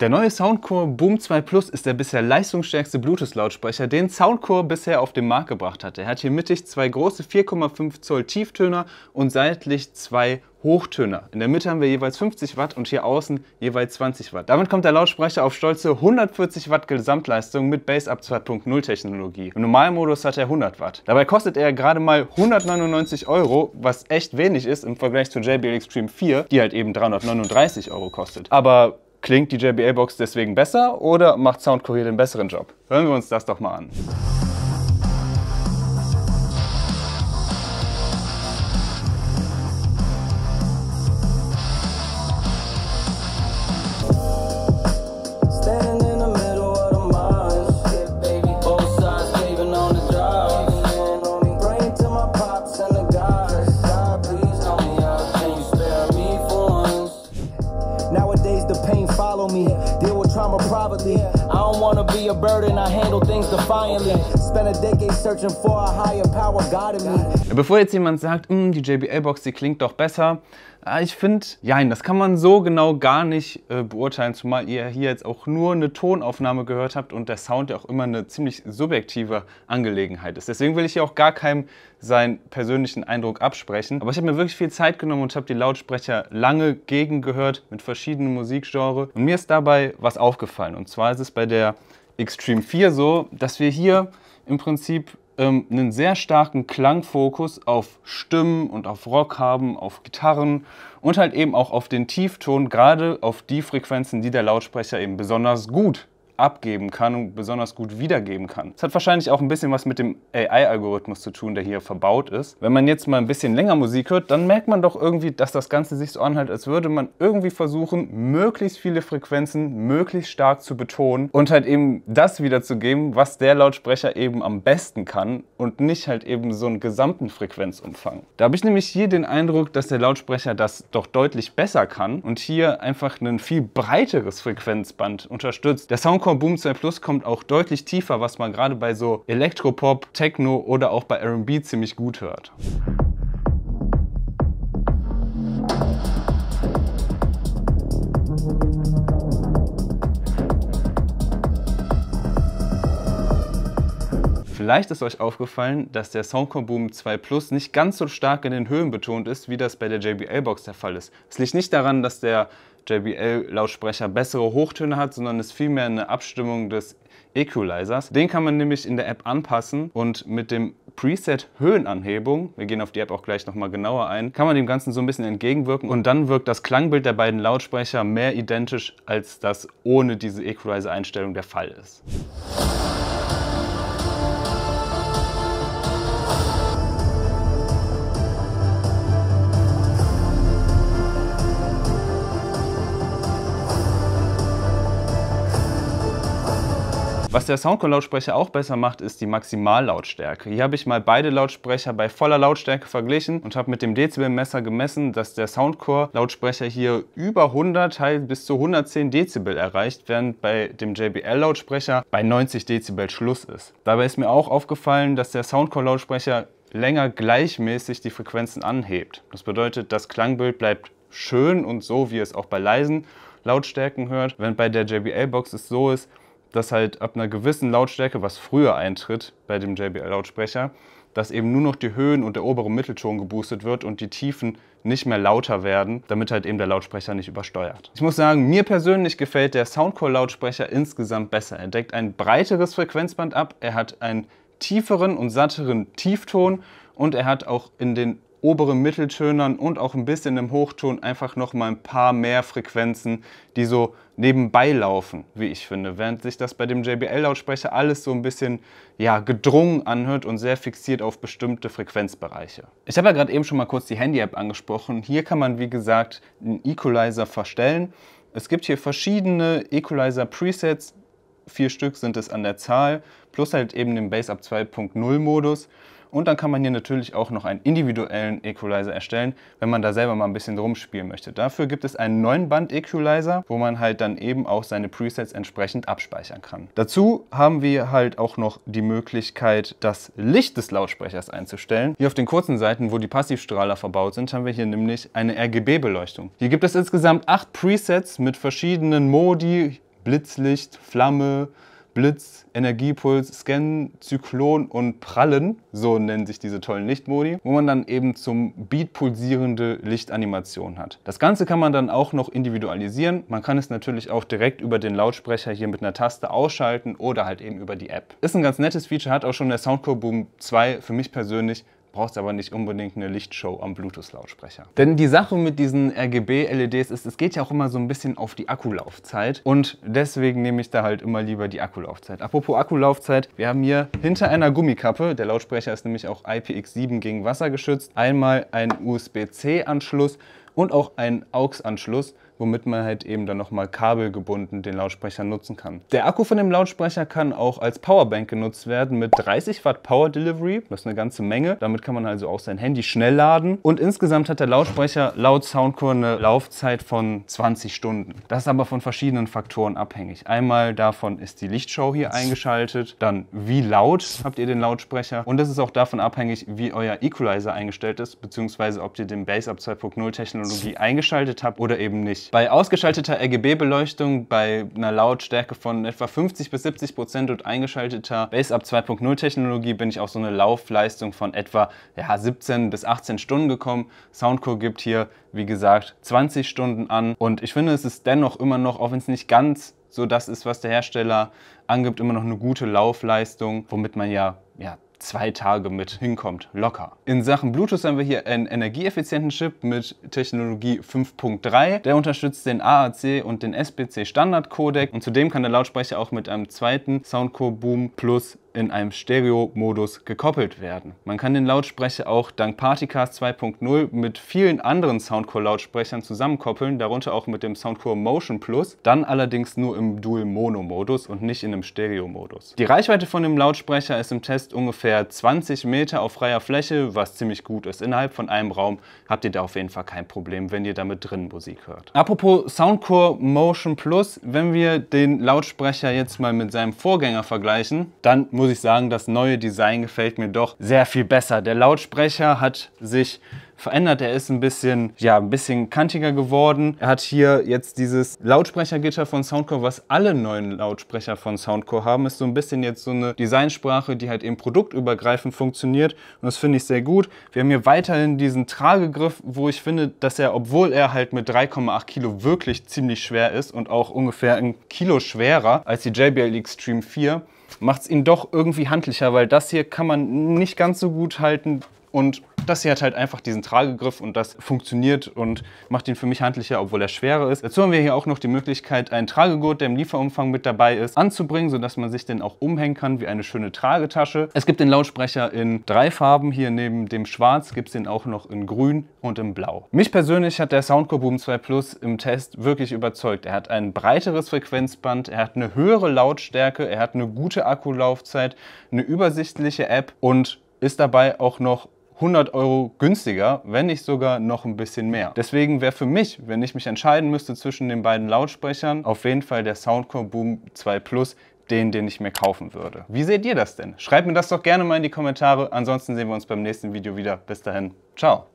Der neue Soundcore Boom 2 Plus ist der bisher leistungsstärkste Bluetooth-Lautsprecher, den Soundcore bisher auf den Markt gebracht hat. Er hat hier mittig zwei große 4,5 Zoll Tieftöner und seitlich zwei Hochtöner. In der Mitte haben wir jeweils 50 Watt und hier außen jeweils 20 Watt. Damit kommt der Lautsprecher auf stolze 140 Watt Gesamtleistung mit Bass Up 2.0 Technologie. Im Normalmodus hat er 100 Watt. Dabei kostet er gerade mal 199 Euro, was echt wenig ist im Vergleich zu JBL Extreme 4, die halt eben 339 Euro kostet. Aber Klingt die JBL-Box deswegen besser oder macht Sound Courier den besseren Job? Hören wir uns das doch mal an. a burden, I handle things defiantly. Spent a decade searching for a higher power God me. Bevor jetzt jemand sagt, mm, die JBL-Box, die klingt doch besser, ah, ich finde, nein, das kann man so genau gar nicht äh, beurteilen, zumal ihr hier jetzt auch nur eine Tonaufnahme gehört habt und der Sound ja auch immer eine ziemlich subjektive Angelegenheit ist. Deswegen will ich hier auch gar keinem seinen persönlichen Eindruck absprechen. Aber ich habe mir wirklich viel Zeit genommen und habe die Lautsprecher lange gegengehört mit verschiedenen Musikgenres. Und mir ist dabei was aufgefallen. Und zwar ist es bei der Extreme 4 so, dass wir hier im Prinzip ähm, einen sehr starken Klangfokus auf Stimmen und auf Rock haben, auf Gitarren und halt eben auch auf den Tiefton, gerade auf die Frequenzen, die der Lautsprecher eben besonders gut abgeben kann und besonders gut wiedergeben kann. Das hat wahrscheinlich auch ein bisschen was mit dem AI-Algorithmus zu tun, der hier verbaut ist. Wenn man jetzt mal ein bisschen länger Musik hört, dann merkt man doch irgendwie, dass das Ganze sich so anhält, als würde man irgendwie versuchen, möglichst viele Frequenzen möglichst stark zu betonen und halt eben das wiederzugeben, was der Lautsprecher eben am besten kann und nicht halt eben so einen gesamten Frequenzumfang. Da habe ich nämlich hier den Eindruck, dass der Lautsprecher das doch deutlich besser kann und hier einfach ein viel breiteres Frequenzband unterstützt. Der Sound Soundcore Boom 2 Plus kommt auch deutlich tiefer, was man gerade bei so Elektropop, Techno oder auch bei R&B ziemlich gut hört. Vielleicht ist euch aufgefallen, dass der Soundcore Boom 2 Plus nicht ganz so stark in den Höhen betont ist, wie das bei der JBL Box der Fall ist. Es liegt nicht daran, dass der JBL-Lautsprecher bessere Hochtöne hat, sondern es vielmehr eine Abstimmung des Equalizers. Den kann man nämlich in der App anpassen und mit dem Preset Höhenanhebung, wir gehen auf die App auch gleich nochmal genauer ein, kann man dem Ganzen so ein bisschen entgegenwirken und dann wirkt das Klangbild der beiden Lautsprecher mehr identisch, als das ohne diese Equalizer-Einstellung der Fall ist. Was der Soundcore-Lautsprecher auch besser macht, ist die Maximallautstärke. Hier habe ich mal beide Lautsprecher bei voller Lautstärke verglichen und habe mit dem Dezibelmesser gemessen, dass der Soundcore-Lautsprecher hier über 100, bis zu 110 Dezibel erreicht, während bei dem JBL-Lautsprecher bei 90 Dezibel Schluss ist. Dabei ist mir auch aufgefallen, dass der Soundcore-Lautsprecher länger gleichmäßig die Frequenzen anhebt. Das bedeutet, das Klangbild bleibt schön und so, wie es auch bei leisen Lautstärken hört, während bei der JBL-Box es so ist, dass halt ab einer gewissen Lautstärke, was früher eintritt bei dem JBL-Lautsprecher, dass eben nur noch die Höhen und der obere Mittelton geboostet wird und die Tiefen nicht mehr lauter werden, damit halt eben der Lautsprecher nicht übersteuert. Ich muss sagen, mir persönlich gefällt der Soundcore-Lautsprecher insgesamt besser. Er deckt ein breiteres Frequenzband ab, er hat einen tieferen und satteren Tiefton und er hat auch in den oberen Mitteltönern und auch ein bisschen im Hochton einfach nochmal ein paar mehr Frequenzen, die so nebenbei laufen, wie ich finde. Während sich das bei dem JBL-Lautsprecher alles so ein bisschen ja, gedrungen anhört und sehr fixiert auf bestimmte Frequenzbereiche. Ich habe ja gerade eben schon mal kurz die Handy-App angesprochen. Hier kann man, wie gesagt, einen Equalizer verstellen. Es gibt hier verschiedene Equalizer-Presets, vier Stück sind es an der Zahl, plus halt eben den Bass Up 2.0 Modus. Und dann kann man hier natürlich auch noch einen individuellen Equalizer erstellen, wenn man da selber mal ein bisschen rumspielen möchte. Dafür gibt es einen neuen Band Equalizer, wo man halt dann eben auch seine Presets entsprechend abspeichern kann. Dazu haben wir halt auch noch die Möglichkeit, das Licht des Lautsprechers einzustellen. Hier auf den kurzen Seiten, wo die Passivstrahler verbaut sind, haben wir hier nämlich eine RGB-Beleuchtung. Hier gibt es insgesamt acht Presets mit verschiedenen Modi, Blitzlicht, Flamme, Blitz, Energiepuls, Scan, Zyklon und Prallen, so nennen sich diese tollen Lichtmodi, wo man dann eben zum Beat pulsierende Lichtanimation hat. Das Ganze kann man dann auch noch individualisieren. Man kann es natürlich auch direkt über den Lautsprecher hier mit einer Taste ausschalten oder halt eben über die App. Ist ein ganz nettes Feature, hat auch schon der Soundcore Boom 2 für mich persönlich brauchst aber nicht unbedingt eine Lichtshow am Bluetooth-Lautsprecher. Denn die Sache mit diesen RGB-LEDs ist, es geht ja auch immer so ein bisschen auf die Akkulaufzeit und deswegen nehme ich da halt immer lieber die Akkulaufzeit. Apropos Akkulaufzeit, wir haben hier hinter einer Gummikappe, der Lautsprecher ist nämlich auch IPX7 gegen Wasser geschützt, einmal einen USB-C-Anschluss und auch einen AUX-Anschluss womit man halt eben dann nochmal kabelgebunden den Lautsprecher nutzen kann. Der Akku von dem Lautsprecher kann auch als Powerbank genutzt werden mit 30 Watt Power Delivery, das ist eine ganze Menge. Damit kann man also auch sein Handy schnell laden und insgesamt hat der Lautsprecher laut Soundcore eine Laufzeit von 20 Stunden. Das ist aber von verschiedenen Faktoren abhängig. Einmal davon ist die Lichtshow hier eingeschaltet, dann wie laut habt ihr den Lautsprecher und das ist auch davon abhängig, wie euer Equalizer eingestellt ist, beziehungsweise ob ihr den Bass Up 2.0 Technologie eingeschaltet habt oder eben nicht. Bei ausgeschalteter RGB-Beleuchtung bei einer Lautstärke von etwa 50 bis 70 Prozent und eingeschalteter Base-Up 2.0 Technologie bin ich auf so eine Laufleistung von etwa ja, 17 bis 18 Stunden gekommen. Soundcore gibt hier, wie gesagt, 20 Stunden an und ich finde, es ist dennoch immer noch, auch wenn es nicht ganz so das ist, was der Hersteller angibt, immer noch eine gute Laufleistung, womit man ja, ja zwei Tage mit hinkommt, locker. In Sachen Bluetooth haben wir hier einen energieeffizienten Chip mit Technologie 5.3. Der unterstützt den AAC und den SBC Standard Codec und zudem kann der Lautsprecher auch mit einem zweiten Soundcore Boom Plus in einem Stereo-Modus gekoppelt werden. Man kann den Lautsprecher auch dank Partycast 2.0 mit vielen anderen Soundcore-Lautsprechern zusammenkoppeln, darunter auch mit dem Soundcore Motion Plus, dann allerdings nur im Dual-Mono-Modus und nicht in einem Stereo-Modus. Die Reichweite von dem Lautsprecher ist im Test ungefähr 20 Meter auf freier Fläche, was ziemlich gut ist. Innerhalb von einem Raum habt ihr da auf jeden Fall kein Problem, wenn ihr damit drin Musik hört. Apropos Soundcore Motion Plus, wenn wir den Lautsprecher jetzt mal mit seinem Vorgänger vergleichen, dann muss muss ich sagen, das neue Design gefällt mir doch sehr viel besser. Der Lautsprecher hat sich verändert. Er ist ein bisschen, ja, ein bisschen kantiger geworden. Er hat hier jetzt dieses Lautsprechergitter von Soundcore, was alle neuen Lautsprecher von Soundcore haben. Ist so ein bisschen jetzt so eine Designsprache, die halt eben produktübergreifend funktioniert. Und das finde ich sehr gut. Wir haben hier weiterhin diesen Tragegriff, wo ich finde, dass er, obwohl er halt mit 3,8 Kilo wirklich ziemlich schwer ist und auch ungefähr ein Kilo schwerer als die JBL Extreme 4, macht es ihn doch irgendwie handlicher, weil das hier kann man nicht ganz so gut halten und das hier hat halt einfach diesen Tragegriff und das funktioniert und macht ihn für mich handlicher, obwohl er schwerer ist. Dazu haben wir hier auch noch die Möglichkeit, einen Tragegurt, der im Lieferumfang mit dabei ist, anzubringen, sodass man sich den auch umhängen kann wie eine schöne Tragetasche. Es gibt den Lautsprecher in drei Farben. Hier neben dem Schwarz gibt es den auch noch in Grün und in Blau. Mich persönlich hat der Soundcore Boom 2 Plus im Test wirklich überzeugt. Er hat ein breiteres Frequenzband, er hat eine höhere Lautstärke, er hat eine gute Akkulaufzeit, eine übersichtliche App und ist dabei auch noch 100 Euro günstiger, wenn nicht sogar noch ein bisschen mehr. Deswegen wäre für mich, wenn ich mich entscheiden müsste zwischen den beiden Lautsprechern, auf jeden Fall der Soundcore Boom 2 Plus den, den ich mir kaufen würde. Wie seht ihr das denn? Schreibt mir das doch gerne mal in die Kommentare. Ansonsten sehen wir uns beim nächsten Video wieder. Bis dahin, ciao.